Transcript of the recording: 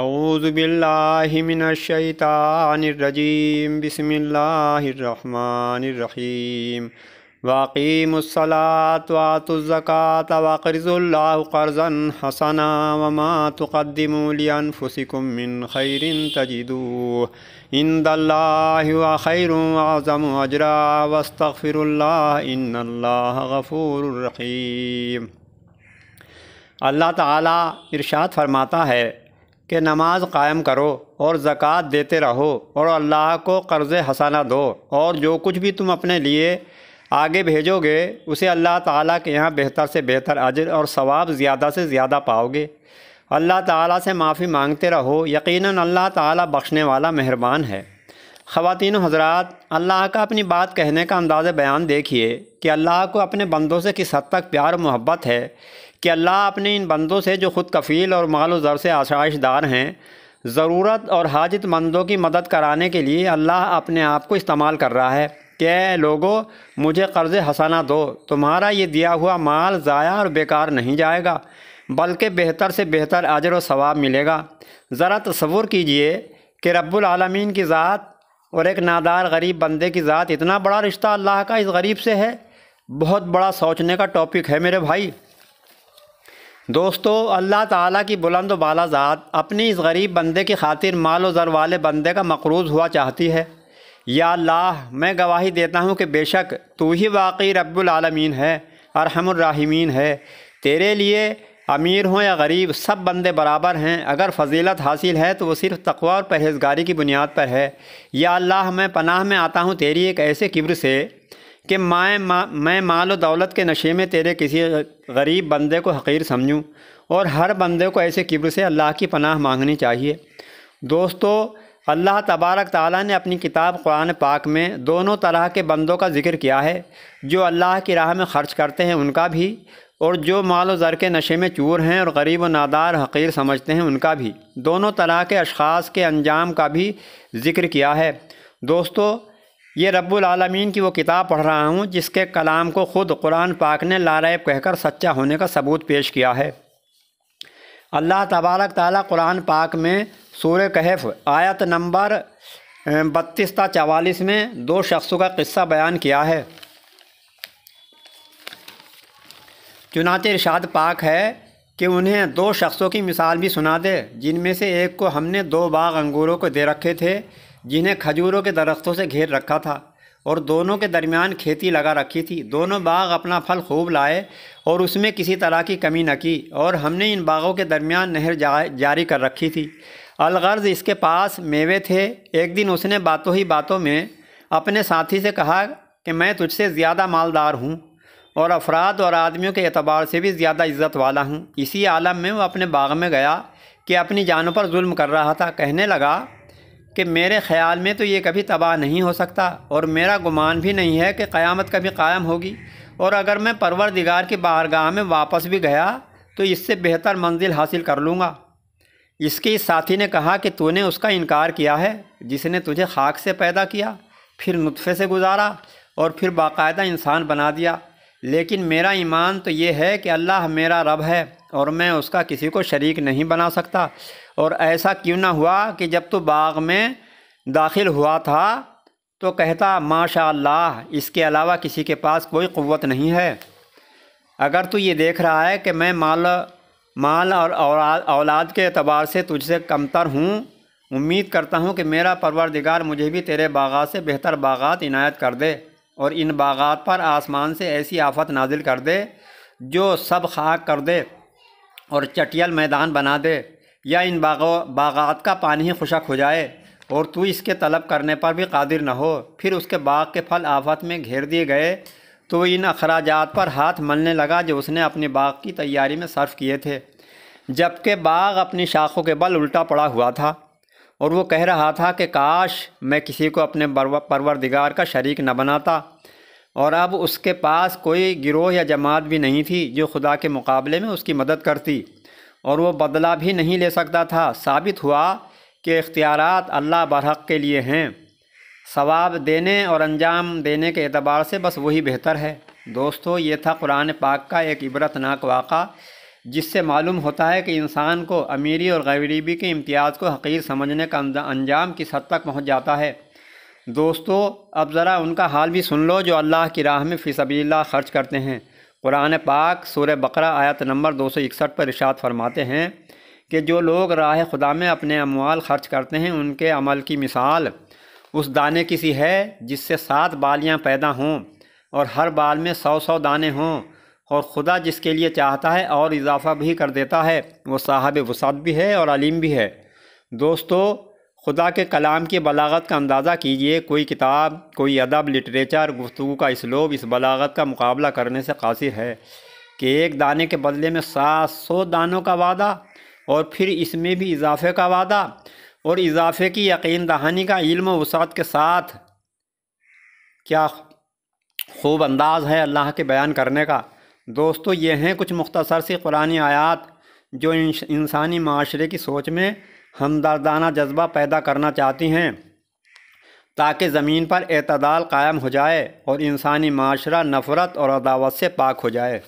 अऊज़बिल्लिमिनशैतानरजीम बसमीम वाक़ीमसलातवातज़क़ात वक़र्ज़ुल्ला कर्ज़न हसना वमा तक़दमलियनफुसिकुम मिन खैरिन तजिदू इंदल्ला व खैर आज़म अजरा वस्तफ़िरल्ला इन्नल्ला गफ़ूर रहीम अल्लाह ताला इरशाद फरमाता है कि नमाज कायम करो और ज़क़़त देते रहो और अल्लाह को कर्ज़ हसाना दो और जो कुछ भी तुम अपने लिए आगे भेजोगे उसे अल्लाह ताला के यहाँ बेहतर से बेहतर अजर और सवाब ज़्यादा से ज़्यादा पाओगे अल्लाह ताला से माफ़ी मांगते रहो यकीनन अल्लाह ताला बख्शने वाला मेहरबान है ख़वातिन हजरात अल्लाह का अपनी बात कहने का अंदाज़ बयान देखिए कि अल्लाह को अपने बंदों से किस हद तक प्यार मोहब्बत है कि अल्लाह अपने इन बंदों से जो ख़ुद कफ़ील और मालो ज़र से आशाइशदार हैं ज़रूरत और हाजत मंदों की मदद कराने के लिए अल्लाह अपने आप को इस्तेमाल कर रहा है कि लोगों मुझे कर्ज़ हसाना दो तुम्हारा ये दिया हुआ माल ज़ाया और बेकार नहीं जाएगा बल्कि बेहतर से बेहतर अजर वाब मिलेगा ज़रा तस्वुर कीजिए कि रब्बुलमीन की ज़ात और एक नादार गरीब बंदे की ज़ात इतना बड़ा रिश्ता अल्लाह का इस गरीब से है बहुत बड़ा सोचने का टॉपिक है मेरे भाई दोस्तों अल्लाह ताला की बुलंद बालाजात अपनी इस गरीब बंदे की खातिर माल ज़र वाले बंदे का मकरूज हुआ चाहती है या अल्लाह मैं गवाही देता हूँ कि बेशक तू ही वाकई रब्बुलमीन है अरहमराहिमीन है तेरे लिए अमीर हों या गरीब सब बंदे बराबर हैं अगर फजीलत हासिल है तो वो सिर्फ तकवा और परहेजगारी की बुनियाद पर है या अल्लाह मैं पनाह में आता हूँ तेरी एक ऐसे किब्र से कि माए मा, मैं माल और दौलत के नशे में तेरे किसी गरीब बंदे को हकीर समझूँ और हर बंदे को ऐसे किब्र से अल्लाह की पनाह मांगनी चाहिए दोस्तों अल्लाह तबारक ताली ने अपनी किताब कुरान पाक में दोनों तरह के बंदों का जिक्र किया है जो अल्लाह की राह में ख़र्च करते हैं उनका भी और जो माल व ज़र के नशे में चूर हैं और गरीब व नादार हकीर समझते हैं उनका भी दोनों तरह के अशखास के अंजाम का भी जिक्र किया है दोस्तों ये रब्बुल आलमीन की वो किताब पढ़ रहा हूँ जिसके कलाम को ख़ुद कुरान पाक ने लारैब कहकर सच्चा होने का सबूत पेश किया है अल्लाह तबारक ताली कुरान पाक में सूर कहफ आयत नंबर बत्तीस ता चवालीस में दो शख्सों का किस्सा बयान किया है चुनाच इरशाद पाक है कि उन्हें दो शख्सों की मिसाल भी सुना दे जिनमें से एक को हमने दो बाग अंगूरों को दे रखे थे जिन्हें खजूरों के दरख्तों से घेर रखा था और दोनों के दरमियान खेती लगा रखी थी दोनों बाग अपना फल खूब लाए और उसमें किसी तरह की कमी न की और हमने इन बागों के दरमियान नहर जा, जारी कर रखी थी अलगर्ज इसके पास मेवे थे एक दिन उसने बातों ही बातों में अपने साथी से कहा कि मैं तुझसे ज़्यादा मालदार हूँ और अफराद और आदमियों के अतबार से भी ज़्यादा इज़्ज़त वाला हूँ इसी आलम में वह अपने बाग में गया कि अपनी जानों पर जुल्म कर रहा था कहने लगा कि मेरे ख़्याल में तो ये कभी तबाह नहीं हो सकता और मेरा गुमान भी नहीं है कि क़यामत कभी कायम होगी और अगर मैं परवरदिगार की बारगाह में वापस भी गया तो इससे बेहतर मंजिल हासिल कर लूँगा इसके इस साथी ने कहा कि तूने उसका इनकार किया है जिसने तुझे खाक से पैदा किया फिर नुतफ़े से गुजारा और फिर बाकायदा इंसान बना दिया लेकिन मेरा ईमान तो ये है कि अल्लाह मेरा रब है और मैं उसका किसी को शरीक नहीं बना सकता और ऐसा क्यों ना हुआ कि जब तो बाग में दाखिल हुआ था तो कहता माशा इसके अलावा किसी के पास कोई क़वत नहीं है अगर तू ये देख रहा है कि मैं माल माल और औलाद के अतबार से तुझसे कमतर हूँ उम्मीद करता हूँ कि मेरा परवरदिगार मुझे भी तेरे बागात से बेहतर बागात इनायत कर दे और इन बागात पर आसमान से ऐसी आफत नाजिल कर दे जो सब खाक कर दे और चटियल मैदान बना दे या इन बागों बागात का पानी ही खुशक हो जाए और तू इसके तलब करने पर भी कादिर न हो फिर उसके बाग के फल आफत में घेर दिए गए तो इन अखराजात पर हाथ मलने लगा जो उसने अपने बाग की तैयारी में सर्फ किए थे जबकि बाग अपनी शाखों के बल उल्टा पड़ा हुआ था और वो कह रहा था कि काश मैं किसी को अपने परवरदिगार का शरीक न बनाता और अब उसके पास कोई गिरोह या जमात भी नहीं थी जो खुदा के मुकाबले में उसकी मदद करती और वो बदला भी नहीं ले सकता था साबित हुआ कि इख्तियारत अल्लाह बरहक के लिए हैं सवाब देने और अंजाम देने के अतबार से बस वही बेहतर है दोस्तों ये था कुरान पाक का एक इबरतनाक वाक़ा जिससे मालूम होता है कि इंसान को अमीरी और गरीबी के इम्तियाज़ को हकीर समझने का अंजाम किस हद तक पहुँच जाता है दोस्तों अब ज़रा उनका हाल भी सुन लो जो अल्लाह की राह में फ़िसबील्ला ख़र्च करते हैं कुरान पाक सूर बकरा आयत नंबर दो सौ इकसठ पर इशात फरमाते हैं कि जो लोग राह खुदा में अपने अमवाल खर्च करते हैं उनके अमल की मिसाल उस दाने की सी है जिससे सात बालियां पैदा हों और हर बाल में सौ सौ दाने हों और खुदा जिसके लिए चाहता है और इजाफ़ा भी कर देता है वो साहब वसात भी है और अलीम भी है दोस्तों खुदा के कलाम की बलागत का अंदाज़ा कीजिए कोई किताब कोई अदब लिटरेचर गुफ्तु का इसलोब इस बलागत का मुकाबला करने से कासिर है कि एक दाने के बदले में सात सौ दानों का वादा और फिर इसमें भी इजाफे का वादा और इजाफे की यकीन दहानी का इल्म वसात के साथ क्या खूब अंदाज़ है अल्लाह के बयान करने का दोस्तों ये हैं कुछ मुख्तसर सी कुरानी आयात जो इंसानी माशरे की सोच में हमदर्दाना जज्बा पैदा करना चाहती हैं ताकि ज़मीन पर अतदाल कायम हो जाए और इंसानी माशरा नफ़रत और अदावत से पाक हो जाए